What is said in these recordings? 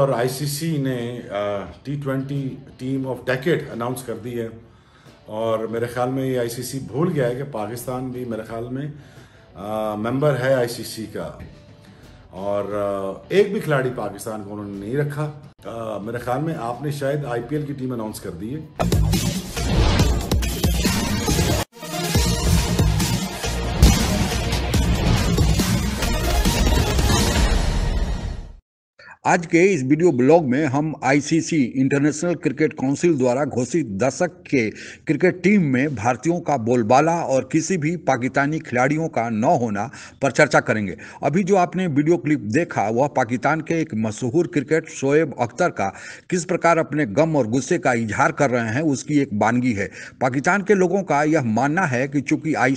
और आईसीसी ने T twenty team of decade announce कर दी है और मेरे ख्याल में ये आईसीसी भूल गया है कि पाकिस्तान भी मेरे ख्याल में मेंबर है आईसीसी का और आ, एक भी खिलाड़ी पाकिस्तान को उन्होंने नहीं रखा आ, मेरे ख्याल में आपने शायद आईपीएल की टीम अनाउंस कर दी है आज के इस वीडियो ब्लॉग में हम आईसीसी इंटरनेशनल क्रिकेट काउंसिल द्वारा घोषित दशक के क्रिकेट टीम में भारतीयों का बोलबाला और किसी भी पाकिस्तानी खिलाड़ियों का न होना पर चर्चा करेंगे अभी जो आपने वीडियो क्लिप देखा वह पाकिस्तान के एक मशहूर क्रिकेट शोएब अख्तर का किस प्रकार अपने गम और गुस्से का इजहार कर रहे हैं उसकी एक बानगी है पाकिस्तान के लोगों का यह मानना है कि चूंकि आई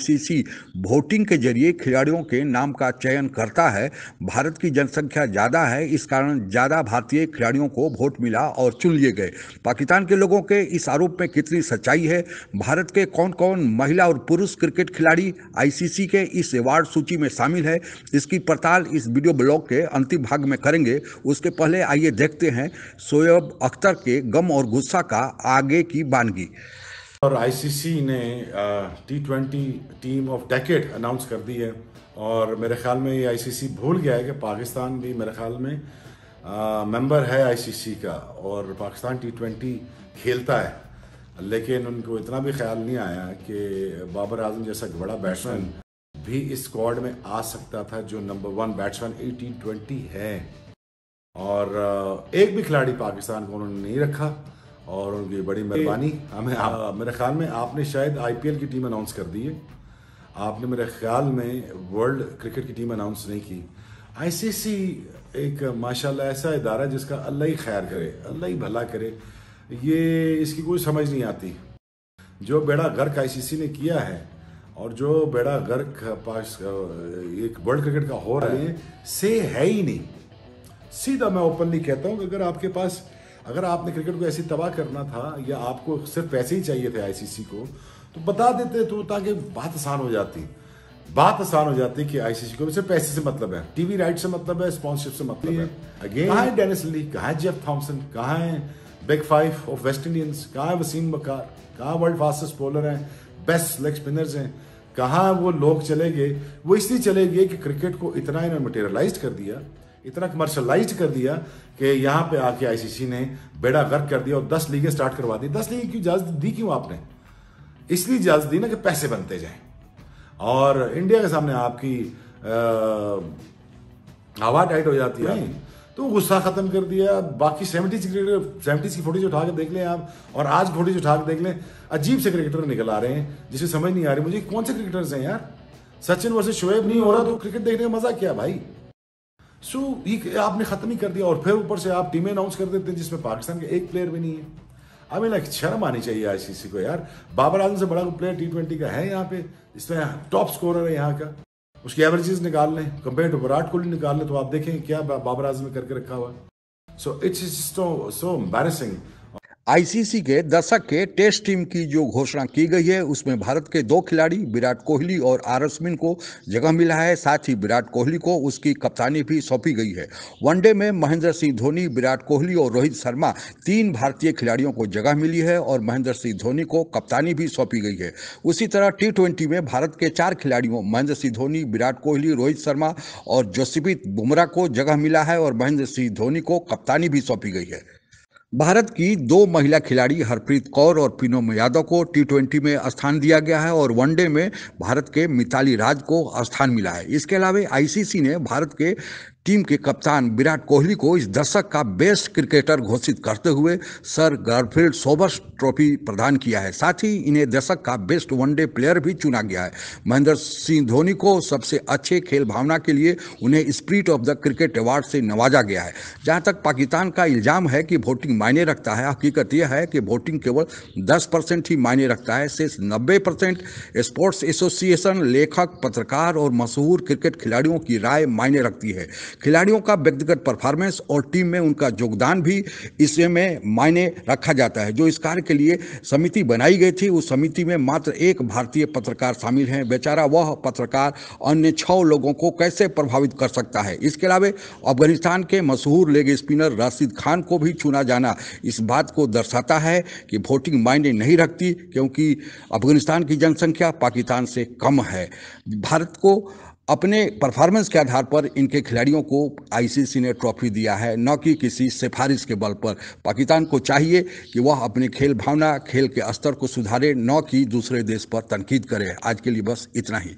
वोटिंग के जरिए खिलाड़ियों के नाम का चयन करता है भारत की जनसंख्या ज़्यादा है इस कारण ज़्यादा भारतीय खिलाड़ियों को वोट मिला और चुन लिए गए पाकिस्तान के लोगों के इस आरोप में कितनी सच्चाई है भारत के कौन कौन महिला और पुरुष क्रिकेट खिलाड़ी आईसीसी के इस अवार्ड सूची में शामिल है इसकी पड़ताल इस वीडियो ब्लॉग के अंतिम भाग में करेंगे उसके पहले आइए देखते हैं शोएब अख्तर के गम और गुस्सा का आगे की बानगी और आईसीसी ने T twenty team of decade announce कर दी है और मेरे ख्याल में ये आईसीसी भूल गया है कि पाकिस्तान भी मेरे ख्याल में मेंबर है आईसीसी का और पाकिस्तान टी ट्वेंटी खेलता है लेकिन उनको इतना भी ख्याल नहीं आया कि बाबर आजम जैसा बड़ा बैट्समैन भी इस स्क्वाड में आ सकता था जो number one batsman a T twenty है और एक भी खिलाड़ी पाकिस्तान को उन्होंने नहीं रखा और उनकी बड़ी मेहरबानी हमें आप, हाँ। मेरे ख्याल में आपने शायद आईपीएल की टीम अनाउंस कर दी है आपने मेरे ख्याल में वर्ल्ड क्रिकेट की टीम अनाउंस नहीं की आईसीसी एक माशाल्लाह ऐसा इदारा जिसका अल्लाह ही खैर करे अल्लाह ही भला करे ये इसकी कोई समझ नहीं आती जो बेड़ा गर्क आईसीसी ने किया है और जो बेड़ा गर्क पास एक वर्ल्ड क्रिकेट का हो रहा है से है ही नहीं सीधा मैं ओपनली कहता हूँ कि अगर आपके पास अगर आपने क्रिकेट को ऐसी तबाह करना था या आपको सिर्फ पैसे ही चाहिए थे आईसीसी को तो बता देते तो ताकि बात आसान हो जाती बात आसान हो जाती है कि आईसीसी को सिर्फ पैसे से मतलब है टीवी राइट से मतलब है स्पॉन्सरशिप से मतलब है अगेन कहा है डेनिस ली कहा है जेफ थॉम्सन कहा है big five of West Indians कहा है वसीम बकार कहा वर्ल्ड फास्टेस्ट बॉलर हैं बेस्ट लेग स्पिनर्स हैं कहा वो लोग चले गए वो इसलिए चले गए कि क्रिकेट को इतना इन्होंने मटेरियलाइज कर दिया इतना कमर्शलाइज कर दिया कि यहाँ पे आके आईसीसी ने बेड़ा गर्क कर दिया और दस लीगें स्टार्ट करवा दी दस लीग क्यों इजाज़त दी क्यों आपने इसलिए इजाज़त दी ना कि पैसे बनते जाएं और इंडिया के सामने आपकी हवा टाइट हो जाती है तो गुस्सा खत्म कर दिया बाकी सेवेंटीज क्रिकेटर सेवेंटीज की फोटेज उठा के देख लें आप और आज फोटेज उठा के देख लें अजीब से क्रिकेटर निकल आ रहे हैं जिसे समझ नहीं आ रही मुझे कौन से क्रिकेटर्स हैं यार सचिन वर्सेज शोएब नहीं हो रहा तो क्रिकेट देखने का मजा क्या भाई सो so, ये आपने खत्म ही कर दिया और फिर ऊपर से आप टीमें अनाउंस कर देते हैं जिसमें पाकिस्तान के एक प्लेयर भी नहीं है मीन लाइक शर्म आनी चाहिए आईसीसी को यार बाबर आजम से बड़ा प्लेयर टी ट्वेंटी का है यहाँ पे इसमें टॉप स्कोरर है यहाँ का उसकी एवरेजेस निकाल लें कंपेयर टू विराट कोहली निकाल लें तो आप देखें क्या बाबर आजम करके रखा हुआ so it's so so ICC के दशक के टेस्ट टीम की जो घोषणा की गई है उसमें भारत के दो खिलाड़ी विराट कोहली और आर अश्विन को जगह मिला है साथ ही विराट कोहली को उसकी कप्तानी भी सौंपी गई है वनडे में महेंद्र सिंह धोनी विराट कोहली और रोहित शर्मा तीन भारतीय खिलाड़ियों को जगह मिली है और महेंद्र सिंह धोनी को कप्तानी भी सौंपी गई है उसी तरह टी में भारत के चार खिलाड़ियों महेंद्र सिंह धोनी विराट कोहली रोहित शर्मा और जोसिपीत बुमराह को जगह मिला है और महेंद्र सिंह धोनी को कप्तानी भी सौंपी गई है भारत की दो महिला खिलाड़ी हरप्रीत कौर और पूनम यादव को टी ट्वेंटी में स्थान दिया गया है और वनडे में भारत के मिताली राज को स्थान मिला है इसके अलावा आईसीसी ने भारत के टीम के कप्तान विराट कोहली को इस दशक का बेस्ट क्रिकेटर घोषित करते हुए सर गर्फील्ड सोबर्स ट्रॉफी प्रदान किया है साथ ही इन्हें दशक का बेस्ट वनडे प्लेयर भी चुना गया है महेंद्र सिंह धोनी को सबसे अच्छे खेल भावना के लिए उन्हें spirit of the cricket award से नवाजा गया है जहां तक पाकिस्तान का इल्जाम है कि वोटिंग मायने रखता है हकीकत यह है कि वोटिंग केवल दस परसेंट ही मायने रखता है शेष नब्बे परसेंट स्पोर्ट्स एसोसिएशन लेखक पत्रकार और मशहूर क्रिकेट खिलाड़ियों की राय मायने रखती है खिलाड़ियों का व्यक्तिगत परफॉर्मेंस और टीम में उनका योगदान भी इसमें मायने रखा जाता है जो इस कार्य के लिए समिति बनाई गई थी उस समिति में मात्र एक भारतीय पत्रकार शामिल हैं बेचारा वह पत्रकार अन्य छः लोगों को कैसे प्रभावित कर सकता है इसके अलावा अफगानिस्तान के मशहूर लेग स्पिनर राशिद खान को भी चुना जाना इस बात को दर्शाता है कि वोटिंग मायने नहीं रखती क्योंकि अफगानिस्तान की जनसंख्या पाकिस्तान से कम है भारत को अपने परफॉर्मेंस के आधार पर इनके खिलाड़ियों को आईसीसी ने ट्रॉफी दिया है न कि किसी सिफारिश के बल पर पाकिस्तान को चाहिए कि वह अपने खेल भावना खेल के स्तर को सुधारे न कि दूसरे देश पर तनकीद करे आज के लिए बस इतना ही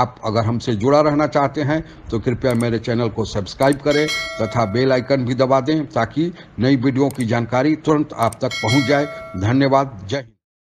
आप अगर हमसे जुड़ा रहना चाहते हैं तो कृपया मेरे चैनल को सब्सक्राइब करें तथा बेल आइकन भी दबा दें ताकि नई वीडियो की जानकारी तुरंत आप तक पहुंच जाए धन्यवाद जय हिंद